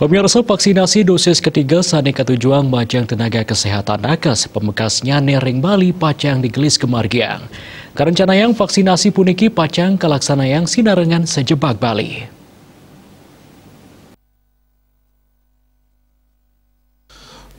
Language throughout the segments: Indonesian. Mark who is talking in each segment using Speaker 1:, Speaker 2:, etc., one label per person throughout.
Speaker 1: Pemirsa vaksinasi dosis ketiga Saneka Tujuang Bajang Tenaga Kesehatan Nakes pemekasnya Nereng Bali Pacang digelis kemargiang. yang vaksinasi puniki Pacang kelaksana yang sinarengan sejebak Bali.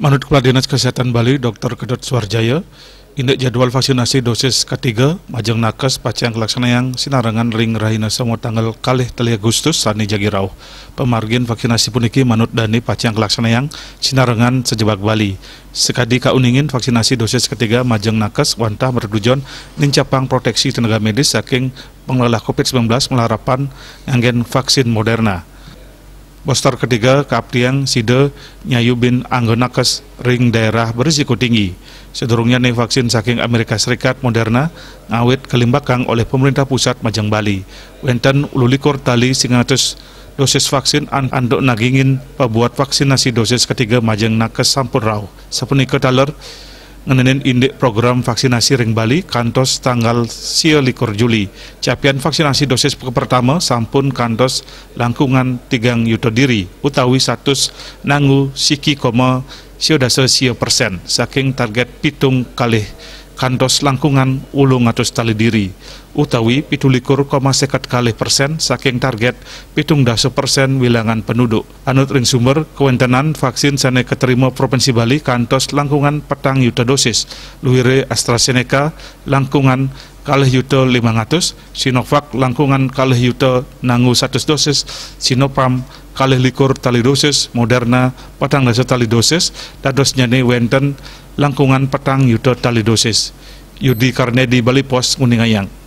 Speaker 2: Menurut Kepala Dinas Kesehatan Bali, Dr. Kedot Suarjaya, Indek jadwal vaksinasi dosis ketiga Majeng Nakes Pacang yang Sinarangan Ring Rahina Semua tanggal kalih telia Agustus Sani Jagirau Pemargin vaksinasi puniki Manut Dani Pacang yang Sinarangan Sejebak Bali Sekadi kauningin vaksinasi dosis ketiga Majeng Nakes Wantah Merdujon Nincapang Proteksi Tenaga Medis Saking Pengelola COVID-19 Melarapan Anggen Vaksin Moderna Poster ketiga, keabdian Sida Nyayubin bin Anggonakes ring daerah berisiko tinggi. Sedurungnya nih vaksin saking Amerika Serikat Moderna ngawit kelimbakang oleh pemerintah pusat Majang Bali. Wenten ululikur tali singatus dosis vaksin an andok nagingin pembuat vaksinasi dosis ketiga Majang Nakes Sampurau. Sepenika taler, ngenenin indek program vaksinasi Ring Bali kantos tanggal sio likur Juli. capian vaksinasi dosis pertama sampun kantos langkungan tigang yuto diri utawi status nangu siki koma sio dasa sio persen saking target pitung kali kantos langkungan ulung atus tali diri utawi pitulikur koma sekat kali persen saking target pitung dasu persen wilangan penduduk. Anut ring sumber, kewentenan vaksin sana keterima Provinsi Bali kantos langkungan petang yuta dosis, luhire AstraZeneca langkungan kalih yuto 500 Sinovac langkungan kalih yuto nangu 100 dosis Sinopam kalih likur tali dosis Moderna patang dasar tali dosis dadosnya ni wenten langkungan petang yuto tali dosis Yudi Karnedi Bali Pos Kuningayang